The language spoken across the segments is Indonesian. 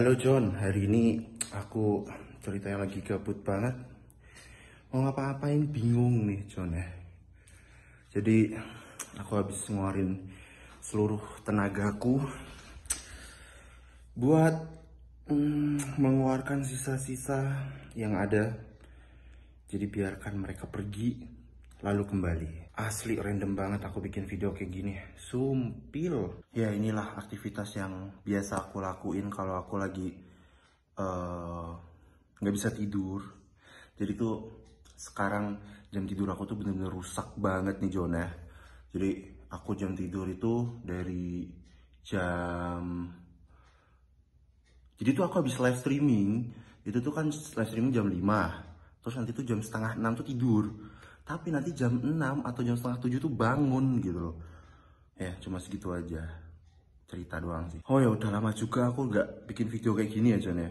Halo John, hari ini aku ceritanya lagi gabut banget Mau ngapa-ngapain bingung nih John ya Jadi aku habis ngeluarin seluruh tenagaku Buat mm, mengeluarkan sisa-sisa yang ada Jadi biarkan mereka pergi lalu kembali. Asli random banget aku bikin video kayak gini, sumpil. Ya inilah aktivitas yang biasa aku lakuin kalau aku lagi eh, nggak uh, bisa tidur. Jadi tuh sekarang jam tidur aku tuh bener-bener rusak banget nih Jona. Ya. Jadi aku jam tidur itu dari jam jadi tuh aku habis live streaming, itu tuh kan live streaming jam 5. Terus nanti tuh jam setengah 6 tuh tidur tapi nanti jam 6 atau jam setengah 7 tuh bangun gitu loh ya cuma segitu aja cerita doang sih oh ya udah lama juga aku nggak bikin video kayak gini aja ya, nih ya.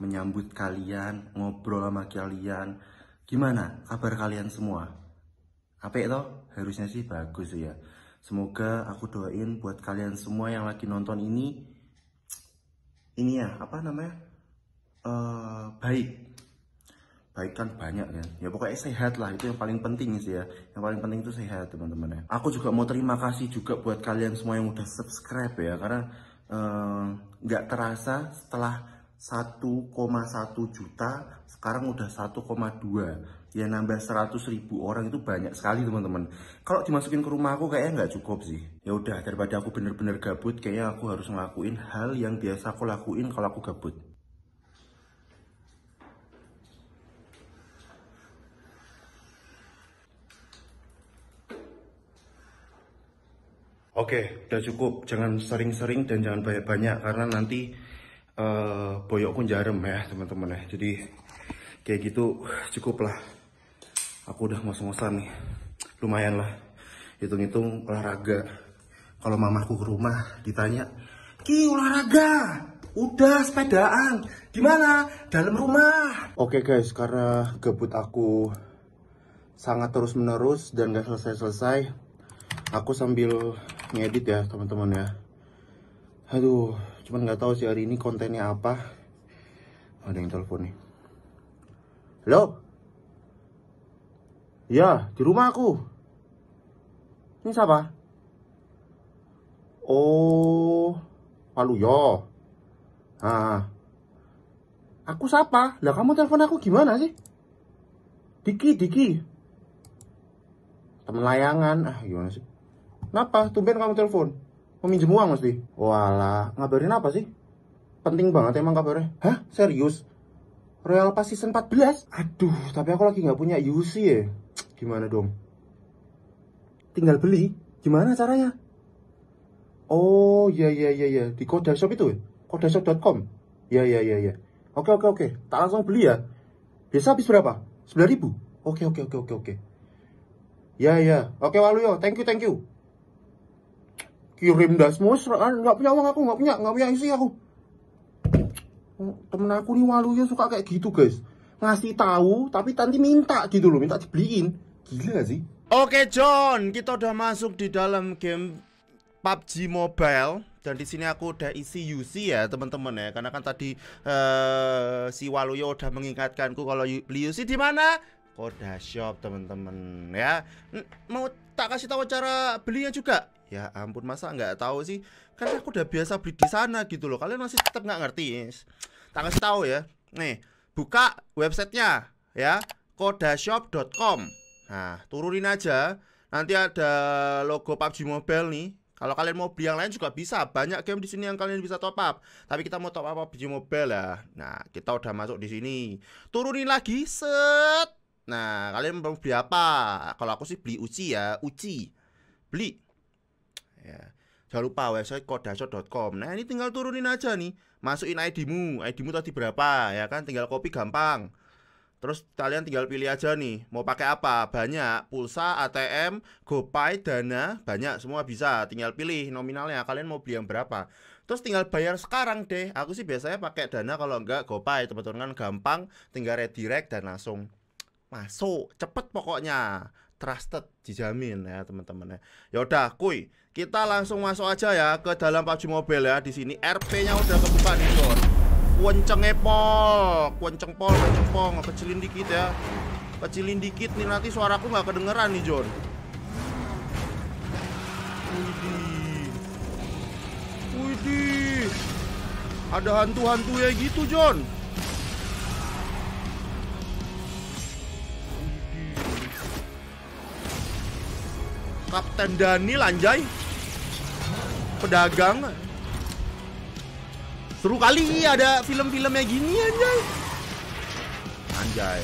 menyambut kalian ngobrol sama kalian gimana kabar kalian semua apa itu harusnya sih bagus ya semoga aku doain buat kalian semua yang lagi nonton ini ini ya apa namanya uh, baik baik kan banyak ya ya pokoknya sehat lah itu yang paling penting sih ya yang paling penting itu sehat teman-teman ya aku juga mau terima kasih juga buat kalian semua yang udah subscribe ya karena eh, nggak uh, terasa setelah 1,1 juta sekarang udah 1,2 ya nambah 100 ribu orang itu banyak sekali teman-teman kalau dimasukin ke rumah aku kayaknya nggak cukup sih ya udah daripada aku bener-bener gabut kayaknya aku harus ngelakuin hal yang biasa aku lakuin kalau aku gabut Oke, udah cukup. Jangan sering-sering dan jangan banyak-banyak karena nanti uh, boyokku jarem ya teman-teman ya. Jadi kayak gitu cukup lah. Aku udah ngos-ngosan nih. Lumayan lah. Hitung-hitung olahraga. Kalau mamaku ke rumah ditanya, Ki olahraga, udah sepedaan, gimana? Dalam rumah. Oke guys, karena gebut aku sangat terus menerus dan gak selesai-selesai, aku sambil ngedit ya teman-teman ya aduh cuman nggak tahu sih hari ini kontennya apa ada yang telepon nih halo ya di rumah aku ini siapa oh palu yo ah aku siapa lah kamu telepon aku gimana sih Diki Diki teman layangan ah gimana sih Kenapa? Tumben kamu telepon. Meminjam uang mesti. Walah, ngabarin apa sih? Penting banget emang kabarnya. Hah? Serius? Royal Pass Season 14? Aduh, tapi aku lagi nggak punya UC ya. Gimana dong? Tinggal beli? Gimana caranya? Oh, iya iya iya iya. Di Kodashop Shop itu ya? Kodashop.com? Iya iya iya iya. Oke oke oke. Tak langsung beli ya. Biasa habis berapa? 9000 Oke oke oke oke oke. Ya ya. Oke Waluyo, thank you thank you kirim ya, dasmus ah, nggak punya uang aku nggak punya nggak punya isi aku oh, temen aku nih waluyo ya, suka kayak gitu guys ngasih tahu tapi nanti minta gitu loh minta dibeliin gila gak sih Oke John, kita udah masuk di dalam game PUBG Mobile dan di sini aku udah isi UC ya teman-teman ya karena kan tadi uh, si Waluyo ya udah mengingatkanku kalau beli UC di mana Koda Shop teman-teman ya N mau tak kasih tahu cara belinya juga Ya ampun masa nggak tahu sih? Kan aku udah biasa beli di sana gitu loh. Kalian masih tetap nggak ngerti. Tak kasih tahu ya. Nih, buka websitenya ya kodashop.com. Nah, turunin aja. Nanti ada logo PUBG Mobile nih. Kalau kalian mau beli yang lain juga bisa. Banyak game di sini yang kalian bisa top up. Tapi kita mau top up PUBG Mobile ya. Nah, kita udah masuk di sini. Turunin lagi set. Nah, kalian mau beli apa? Kalau aku sih beli Uci ya, Uci. Beli ya. Jangan lupa website kodashot.com. Nah, ini tinggal turunin aja nih. Masukin ID-mu. ID-mu tadi berapa ya kan? Tinggal copy gampang. Terus kalian tinggal pilih aja nih, mau pakai apa? Banyak, pulsa, ATM, GoPay, Dana, banyak semua bisa. Tinggal pilih nominalnya kalian mau beli yang berapa. Terus tinggal bayar sekarang deh. Aku sih biasanya pakai Dana kalau enggak GoPay, teman-teman kan gampang, tinggal redirect dan langsung masuk. Cepet pokoknya trusted dijamin ya teman-teman ya. Ya udah, kuy, kita langsung masuk aja ya ke dalam PUBG Mobile ya. Di sini RP-nya udah kebuka nih, John. Kuenceng pol, kuenceng pol, kuenceng pol, kecilin dikit ya. Kecilin dikit nih nanti suaraku nggak kedengeran nih, John. Widih. Widih. Ada hantu-hantu ya gitu, John. Kapten Dani lanjai Pedagang Seru kali ada film-filmnya gini anjay Anjay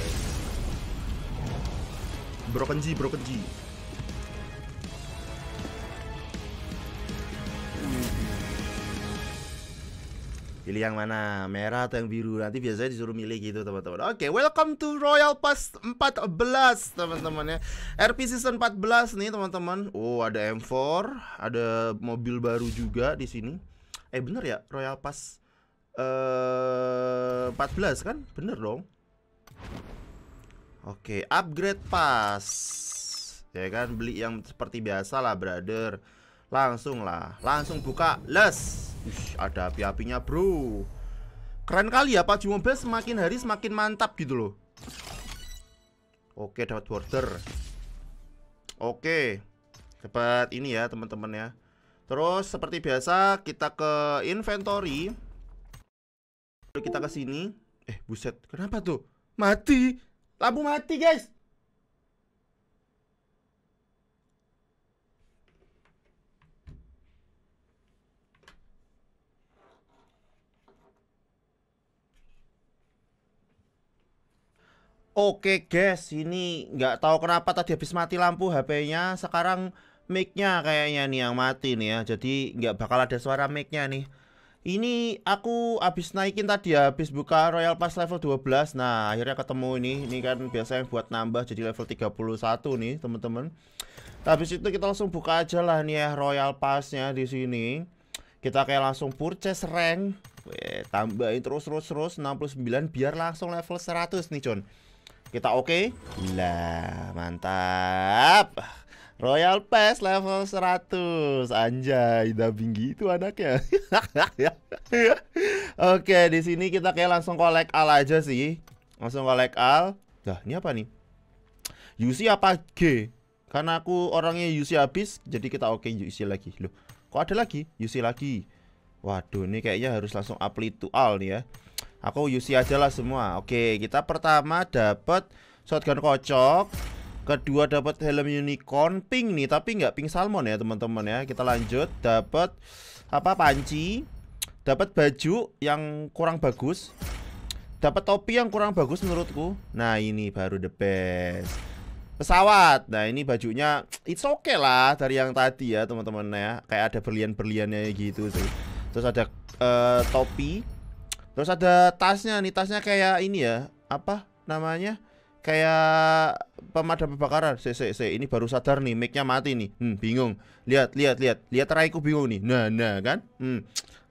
Broken G, Broken G Pilih yang mana? Merah atau yang biru? Nanti biasanya disuruh milih gitu, teman-teman. Oke, welcome to Royal Pass 14, teman-teman ya. RP season 14 nih, teman-teman. Oh, ada M4, ada mobil baru juga di sini. Eh, bener ya? Royal Pass uh, eh, 14 kan? Bener dong. Oke, upgrade pass. Ya kan beli yang seperti biasa lah, brother. Langsung lah, langsung buka les. Ush, ada api-apinya, Bro. Keren kali ya Pak Mobil semakin hari semakin mantap gitu loh. Oke, dapat border. Oke. Dapat ini ya, teman-teman ya. Terus seperti biasa kita ke inventory. kita ke sini. Eh, buset. Kenapa tuh? Mati. Lampu mati, guys. Oke guys, ini nggak tahu kenapa tadi habis mati lampu HP-nya, sekarang mic-nya kayaknya nih yang mati nih ya. Jadi nggak bakal ada suara mic-nya nih. Ini aku habis naikin tadi ya, habis buka Royal Pass level 12. Nah, akhirnya ketemu ini. Ini kan biasanya buat nambah jadi level 31 nih, teman-teman. Nah, habis itu kita langsung buka aja lah nih ya Royal Pass-nya di sini. Kita kayak langsung purchase rank. Weh, tambahin terus terus terus 69 biar langsung level 100 nih, John. Kita oke. Okay. Lah, mantap. Royal Pass level 100. Anjay, dubbing gitu anaknya. Oke, di sini kita kayak langsung kolek al aja sih. Langsung kolek al. dah ini apa nih? UC apa G? Karena aku orangnya UC habis, jadi kita oke okay UC lagi. Loh, kok ada lagi? UC lagi. Waduh, ini kayaknya harus langsung apply to al nih ya. Aku UC aja lah semua. Oke, kita pertama dapat shotgun kocok, kedua dapat helm unicorn pink nih, tapi nggak pink salmon ya teman-teman ya. Kita lanjut dapat apa panci, dapat baju yang kurang bagus, dapat topi yang kurang bagus menurutku. Nah ini baru the best pesawat. Nah, ini bajunya it's okay lah dari yang tadi ya, teman-teman ya. Kayak ada berlian-berliannya gitu sih. Terus ada uh, topi Terus ada tasnya nih, tasnya kayak ini ya, apa namanya? Kayak pemadam kebakaran. Se, se, se. Ini baru sadar nih, mic mati nih. Hmm, bingung. Lihat, lihat, lihat. Lihat raiku bingung nih. Nah, nah kan? Hmm.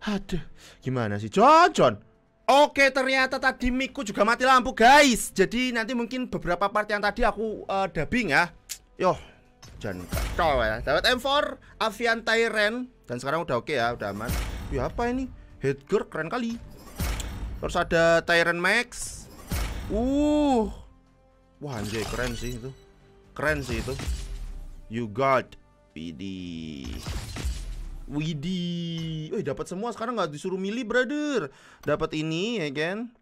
Aduh, gimana sih? John, John. Oke, ternyata tadi mic juga mati lampu, guys. Jadi nanti mungkin beberapa part yang tadi aku uh, dubbing ya. Yo, jangan kacau ya. Dapat M4, Avian Tyrant dan sekarang udah oke okay ya, udah aman. Ya apa ini? Headgear keren kali. Terus ada Tyrant Max. Uh. Wah anjay keren sih itu. Keren sih itu. You got PD. Widi, Woi, dapat semua sekarang nggak disuruh milih, brother. Dapat ini ya kan.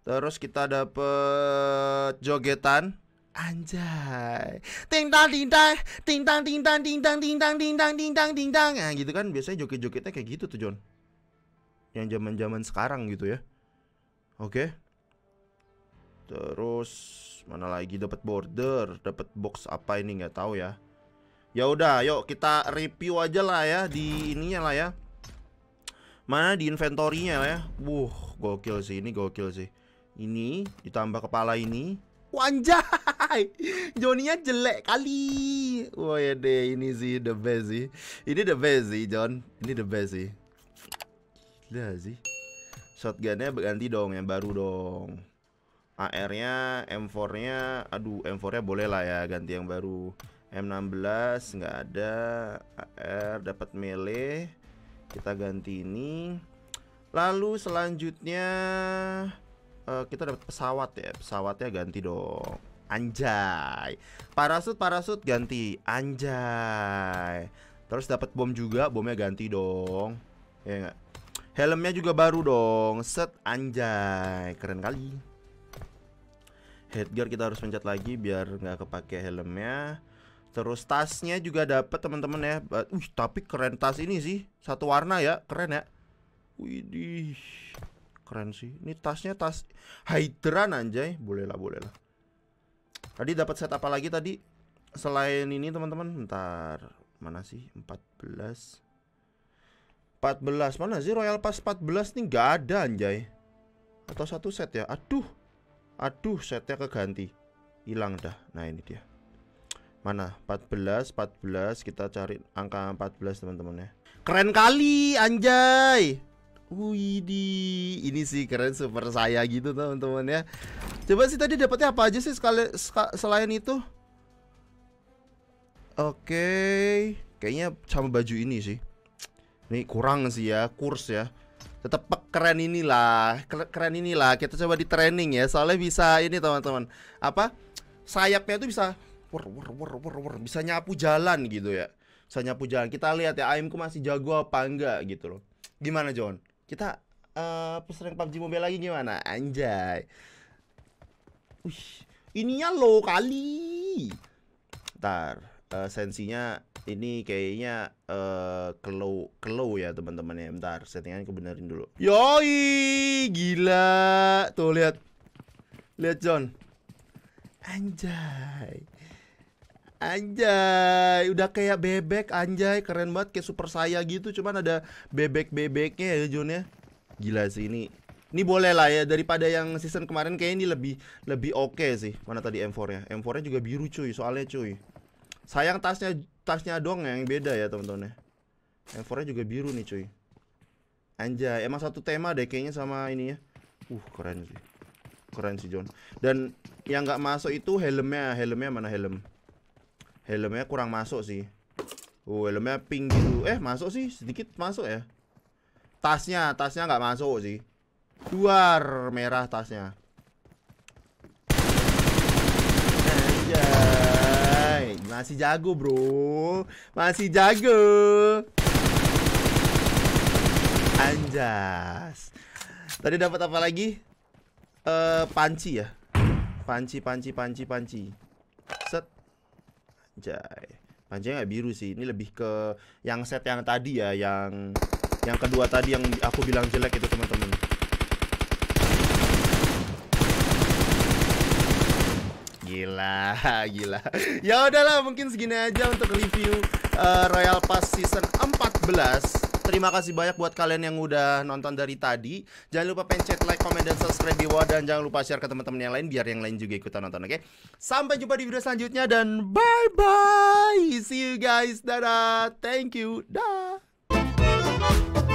Terus kita dapat jogetan. Anjay. Ting tang ting tang ting tang ting tang ting tang ting tang ting tang ting tang ting tang. Nah, gitu kan biasanya joget-jogetnya kayak gitu tuh, John. Yang zaman-zaman sekarang gitu ya. Oke. Okay. Terus mana lagi dapat border, dapat box apa ini nggak tahu ya. Ya udah, yuk kita review aja lah ya di ininya lah ya. Mana di inventory-nya ya. Wuh, gokil sih ini, gokil sih. Ini ditambah kepala ini. Wanjay, Joninya jelek kali. Wah ya deh, ini sih the best sih. Ini the best sih, John. Ini the best sih. Gila sih shotgunnya berganti dong yang baru dong AR-nya, M4-nya, aduh M4-nya boleh lah ya ganti yang baru M16 nggak ada AR dapat melee kita ganti ini lalu selanjutnya uh, kita dapat pesawat ya pesawatnya ganti dong anjay parasut parasut ganti anjay terus dapat bom juga bomnya ganti dong ya enggak Helmnya juga baru dong. Set anjay, keren kali. Headgear kita harus pencet lagi biar nggak kepake helmnya. Terus tasnya juga dapat teman-teman ya. Uh, tapi keren tas ini sih. Satu warna ya, keren ya. Widih. Keren sih. Ini tasnya tas Hydran anjay. Boleh lah boleh lah Tadi dapat set apa lagi tadi? Selain ini teman-teman, bentar. Mana sih? 14 14 mana sih Royal Pass 14 nih nggak ada anjay atau satu set ya aduh aduh setnya keganti hilang dah nah ini dia mana 14 14 kita cari angka 14 teman-teman ya keren kali anjay Widih, ini sih keren super saya gitu teman-teman ya. Coba sih tadi dapetnya apa aja sih sekali selain itu? Oke, okay. kayaknya sama baju ini sih. Ini kurang sih ya, kurs ya. Tetap keren inilah, keren inilah. Kita coba di training ya, soalnya bisa ini teman-teman. Apa? Sayapnya itu bisa wur, wur, wur, wur, wur. bisa nyapu jalan gitu ya. Bisa nyapu jalan. Kita lihat ya aimku masih jago apa enggak gitu loh. Gimana John? Kita uh, eh, pesering PUBG Mobile lagi gimana? Anjay. Wih, ininya low kali. Bentar uh, sensinya ini kayaknya uh, eh, kelo ya teman-teman ya bentar settingan aku benerin dulu yoi gila tuh lihat lihat John anjay Anjay, udah kayak bebek anjay, keren banget kayak super saya gitu, cuman ada bebek-bebeknya ya John ya. Gila sih ini. Ini boleh lah ya daripada yang season kemarin kayak ini lebih lebih oke okay sih. Mana tadi M4-nya? M4-nya juga biru cuy, soalnya cuy. Sayang tasnya tasnya doang yang beda ya teman-teman ya. yang fornya juga biru nih cuy. Anjay, emang satu tema deh kayaknya sama ini ya. Uh, keren sih. Keren sih John. Dan yang nggak masuk itu helmnya, helmnya mana helm? Helmnya kurang masuk sih. Uh, helmnya pink gitu. Eh, masuk sih, sedikit masuk ya. Tasnya, tasnya nggak masuk sih. luar merah tasnya. Masih jago, bro. Masih jago. Anjas. Tadi dapat apa lagi? Eh, uh, panci ya. Panci, panci, panci, panci. Set. Anjay. Pancinya nggak biru sih. Ini lebih ke yang set yang tadi ya, yang yang kedua tadi yang aku bilang jelek itu, teman-teman. Gila, gila. Ya udahlah, mungkin segini aja untuk review uh, Royal Pass season 14. Terima kasih banyak buat kalian yang udah nonton dari tadi. Jangan lupa pencet like, comment, dan subscribe di bawah. Dan jangan lupa share ke teman-teman yang lain biar yang lain juga ikutan nonton, oke? Okay? Sampai jumpa di video selanjutnya dan bye-bye. See you guys. Dadah. Thank you. Dah.